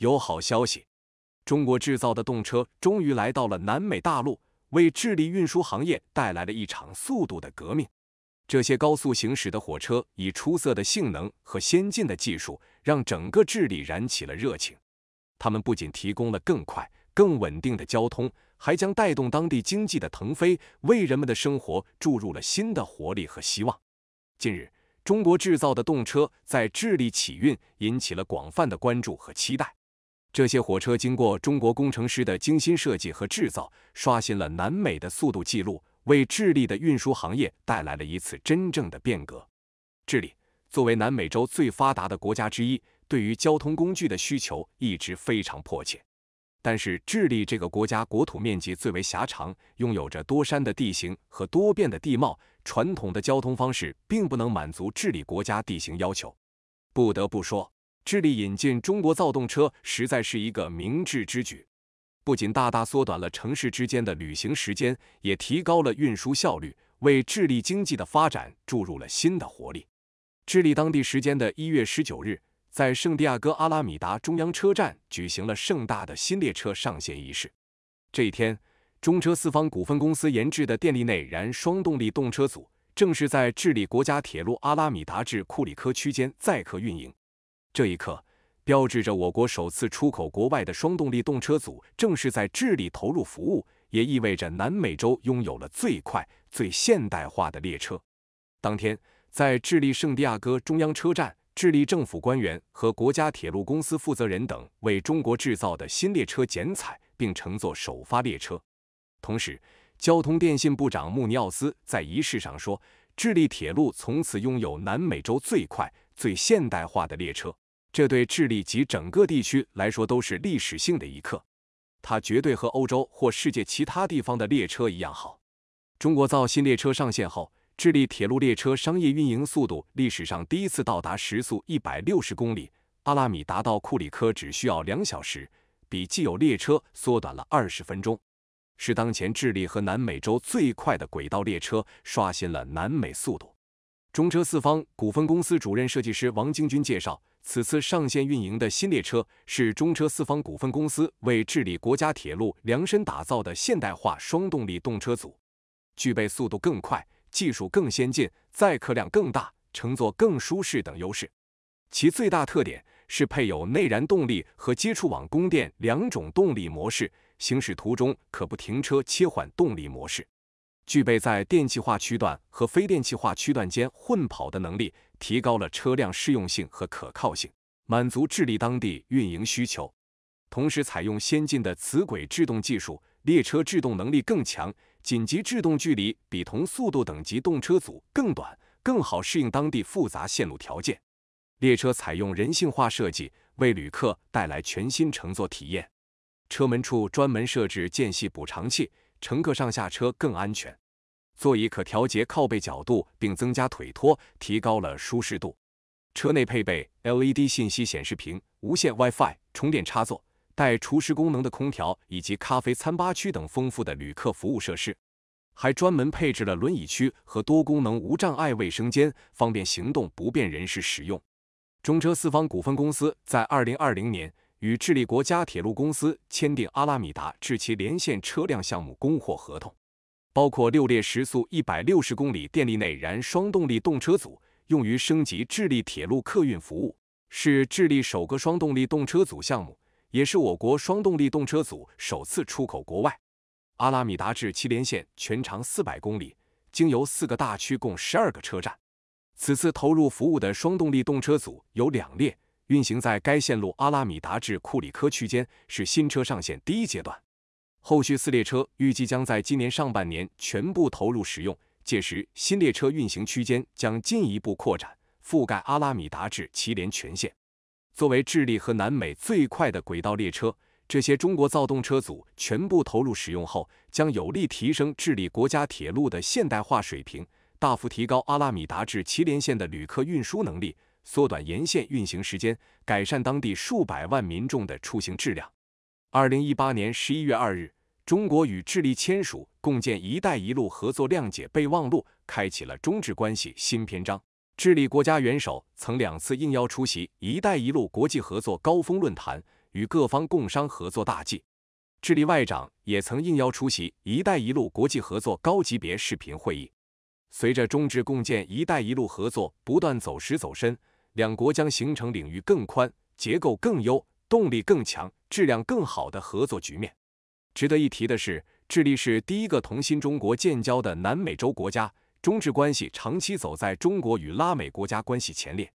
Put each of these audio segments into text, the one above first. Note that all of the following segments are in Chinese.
有好消息！中国制造的动车终于来到了南美大陆，为智利运输行业带来了一场速度的革命。这些高速行驶的火车以出色的性能和先进的技术，让整个智利燃起了热情。它们不仅提供了更快、更稳定的交通，还将带动当地经济的腾飞，为人们的生活注入了新的活力和希望。近日，中国制造的动车在智利启运，引起了广泛的关注和期待。这些火车经过中国工程师的精心设计和制造，刷新了南美的速度记录，为智利的运输行业带来了一次真正的变革。智利作为南美洲最发达的国家之一，对于交通工具的需求一直非常迫切。但是，智利这个国家国土面积最为狭长，拥有着多山的地形和多变的地貌，传统的交通方式并不能满足智利国家地形要求。不得不说。智利引进中国造动车，实在是一个明智之举。不仅大大缩短了城市之间的旅行时间，也提高了运输效率，为智利经济的发展注入了新的活力。智利当地时间的一月十九日，在圣地亚哥阿拉米达中央车站举行了盛大的新列车上线仪式。这一天，中车四方股份公司研制的电力内燃双动力动车组，正式在智利国家铁路阿拉米达至库里科区间载客运营。这一刻标志着我国首次出口国外的双动力动车组正式在智利投入服务，也意味着南美洲拥有了最快、最现代化的列车。当天，在智利圣地亚哥中央车站，智利政府官员和国家铁路公司负责人等为中国制造的新列车剪彩，并乘坐首发列车。同时，交通电信部长穆尼奥斯在仪式上说：“智利铁路从此拥有南美洲最快。”最现代化的列车，这对智利及整个地区来说都是历史性的一刻。它绝对和欧洲或世界其他地方的列车一样好。中国造新列车上线后，智利铁路列车商业运营速度历史上第一次到达时速一百六十公里，阿拉米达到库里科只需要两小时，比既有列车缩短了二十分钟，是当前智利和南美洲最快的轨道列车，刷新了南美速度。中车四方股份公司主任设计师王晶军介绍，此次上线运营的新列车是中车四方股份公司为治理国家铁路量身打造的现代化双动力动车组，具备速度更快、技术更先进、载客量更大、乘坐更舒适等优势。其最大特点是配有内燃动力和接触网供电两种动力模式，行驶途中可不停车切换动力模式。具备在电气化区段和非电气化区段间混跑的能力，提高了车辆适用性和可靠性，满足智利当地运营需求。同时，采用先进的磁轨制动技术，列车制动能力更强，紧急制动距离比同速度等级动车组更短，更好适应当地复杂线路条件。列车采用人性化设计，为旅客带来全新乘坐体验。车门处专门设置间隙补偿器。乘客上下车更安全，座椅可调节靠背角度并增加腿托，提高了舒适度。车内配备 LED 信息显示屏、无线 WiFi、充电插座、带除湿功能的空调以及咖啡餐吧区等丰富的旅客服务设施，还专门配置了轮椅区和多功能无障碍卫生间，方便行动不便人士使用。中车四方股份公司在2020年。与智利国家铁路公司签订阿拉米达至其连线车辆项目供货合同，包括六列时速一百六十公里电力内燃双动力动车组，用于升级智利铁路客运服务，是智利首个双动力动车组项目，也是我国双动力动车组首次出口国外。阿拉米达至其连线全长四百公里，经由四个大区，共十二个车站。此次投入服务的双动力动车组有两列。运行在该线路阿拉米达至库里科区间是新车上线第一阶段，后续四列车预计将在今年上半年全部投入使用。届时，新列车运行区间将进一步扩展，覆盖阿拉米达至祁连全线。作为智利和南美最快的轨道列车，这些中国造动车组全部投入使用后，将有力提升智利国家铁路的现代化水平，大幅提高阿拉米达至祁连线的旅客运输能力。缩短沿线运行时间，改善当地数百万民众的出行质量。二零一八年十一月二日，中国与智利签署共建“一带一路”合作谅解备忘录，开启了中智关系新篇章。智利国家元首曾两次应邀出席“一带一路”国际合作高峰论坛，与各方共商合作大计。智利外长也曾应邀出席“一带一路”国际合作高级别视频会议。随着中智共建“一带一路”合作不断走实走深。两国将形成领域更宽、结构更优、动力更强、质量更好的合作局面。值得一提的是，智利是第一个同新中国建交的南美洲国家，中智关系长期走在中国与拉美国家关系前列。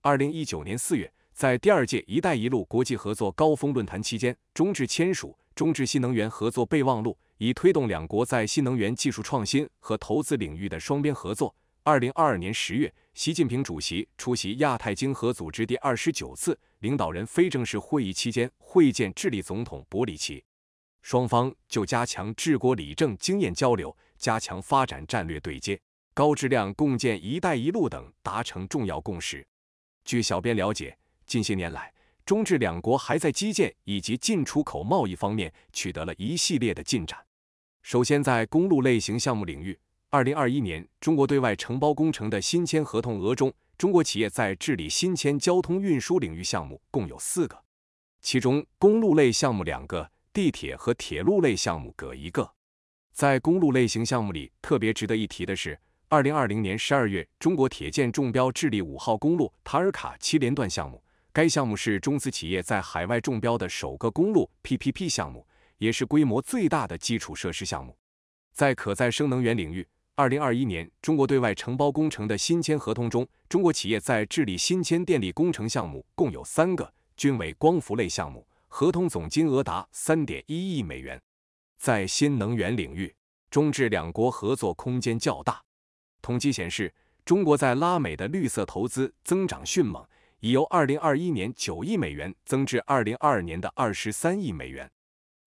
二零一九年四月，在第二届“一带一路”国际合作高峰论坛期间，中智签署《中智新能源合作备忘录》，以推动两国在新能源技术创新和投资领域的双边合作。二零二二年十月，习近平主席出席亚太经合组织第二十九次领导人非正式会议期间会见智利总统博里奇，双方就加强治国理政经验交流、加强发展战略对接、高质量共建“一带一路”等达成重要共识。据小编了解，近些年来，中智两国还在基建以及进出口贸易方面取得了一系列的进展。首先，在公路类型项目领域。二零二一年，中国对外承包工程的新签合同额中，中国企业在治理新签交通运输领域项目共有四个，其中公路类项目两个，地铁和铁路类项目各一个。在公路类型项目里，特别值得一提的是，二零二零年十二月，中国铁建中标智利五号公路塔尔卡七连段项目，该项目是中资企业在海外中标的首个公路 PPP 项目，也是规模最大的基础设施项目。在可再生能源领域，二零二一年，中国对外承包工程的新签合同中，中国企业在智利新签电力工程项目共有三个，均为光伏类项目，合同总金额达三点一亿美元。在新能源领域，中智两国合作空间较大。统计显示，中国在拉美的绿色投资增长迅猛，已由二零二一年九亿美元增至二零二二年的二十三亿美元。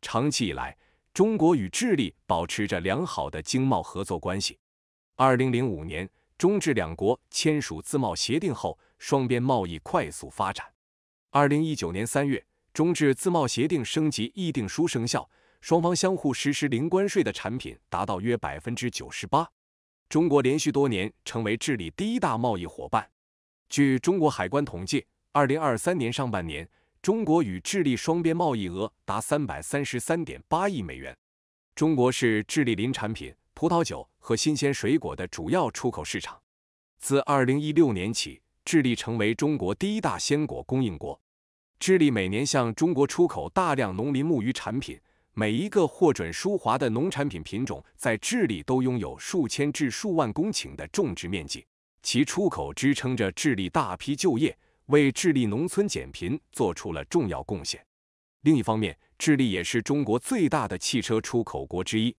长期以来，中国与智利保持着良好的经贸合作关系。2005年，中智两国签署自贸协定后，双边贸易快速发展。2019年3月，中智自贸协定升级议定书生效，双方相互实施零关税的产品达到约98%。中国连续多年成为智利第一大贸易伙伴。据中国海关统计，2023年上半年。中国与智利双边贸易额达三百三十三点八亿美元。中国是智利林产品、葡萄酒和新鲜水果的主要出口市场。自二零一六年起，智利成为中国第一大鲜果供应国。智利每年向中国出口大量农林牧渔产品。每一个获准输华的农产品品种，在智利都拥有数千至数万公顷的种植面积，其出口支撑着智利大批就业。为智利农村减贫做出了重要贡献。另一方面，智利也是中国最大的汽车出口国之一。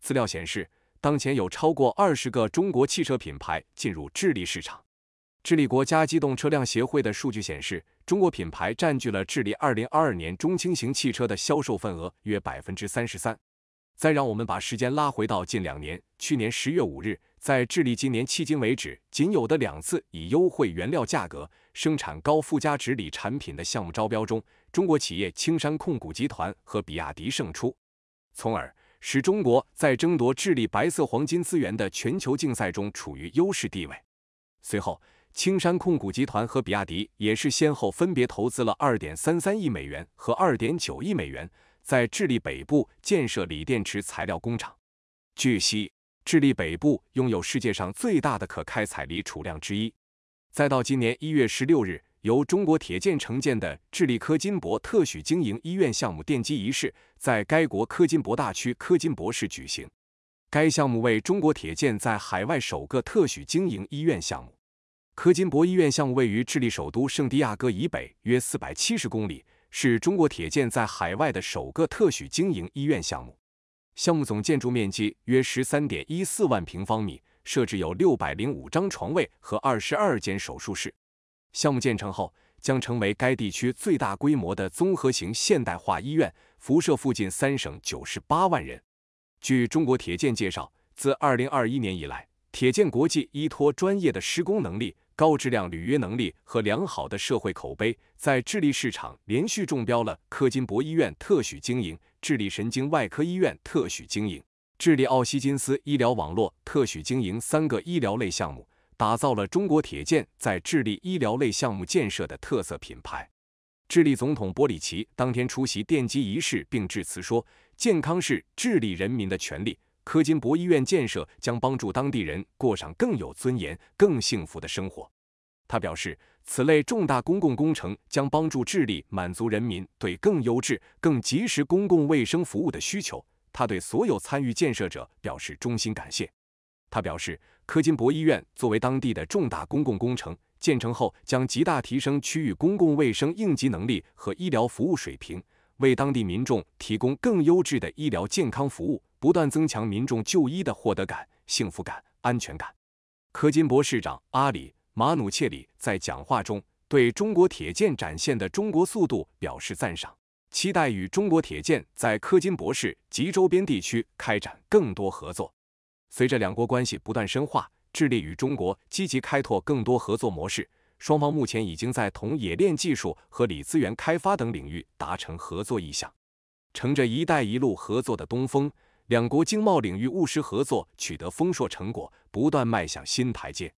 资料显示，当前有超过二十个中国汽车品牌进入智利市场。智利国家机动车辆协会的数据显示，中国品牌占据了智利2022年中轻型汽车的销售份额约百分之三十三。再让我们把时间拉回到近两年，去年十月五日，在智利今年迄今为止仅有的两次以优惠原料价格生产高附加值锂产品的项目招标中，中国企业青山控股集团和比亚迪胜出，从而使中国在争夺智利白色黄金资源的全球竞赛中处于优势地位。随后，青山控股集团和比亚迪也是先后分别投资了二点三三亿美元和二点九亿美元。在智利北部建设锂电池材料工厂。据悉，智利北部拥有世界上最大的可开采锂储量之一。再到今年一月十六日，由中国铁建承建的智利科金博特许经营医院项目奠基仪式，在该国科金博大区科金博市举行。该项目为中国铁建在海外首个特许经营医院项目。科金博医院项目位于智利首都圣地亚哥以北约四百七十公里。是中国铁建在海外的首个特许经营医院项目，项目总建筑面积约十三点一四万平方米，设置有六百零五张床位和二十二间手术室。项目建成后，将成为该地区最大规模的综合型现代化医院，辐射附近三省九十八万人。据中国铁建介绍，自二零二一年以来，铁建国际依托专业的施工能力。高质量履约能力和良好的社会口碑，在智利市场连续中标了科金博医院特许经营、智利神经外科医院特许经营、智利奥西金斯医疗网络特许经营三个医疗类项目，打造了中国铁建在智利医疗类项目建设的特色品牌。智利总统波里奇当天出席奠基仪式并致辞说：“健康是智利人民的权利。”科金博医院建设将帮助当地人过上更有尊严、更幸福的生活。他表示，此类重大公共工程将帮助智利满足人民对更优质、更及时公共卫生服务的需求。他对所有参与建设者表示衷心感谢。他表示，科金博医院作为当地的重大公共工程，建成后将极大提升区域公共卫生应急能力和医疗服务水平，为当地民众提供更优质的医疗健康服务。不断增强民众就医的获得感、幸福感、安全感。科金博士长阿里马努切里在讲话中对中国铁建展现的中国速度表示赞赏，期待与中国铁建在科金博士及周边地区开展更多合作。随着两国关系不断深化，智力与中国积极开拓更多合作模式，双方目前已经在铜冶炼技术和锂资源开发等领域达成合作意向。乘着“一带一路”合作的东风。两国经贸领域务实合作取得丰硕成果，不断迈向新台阶。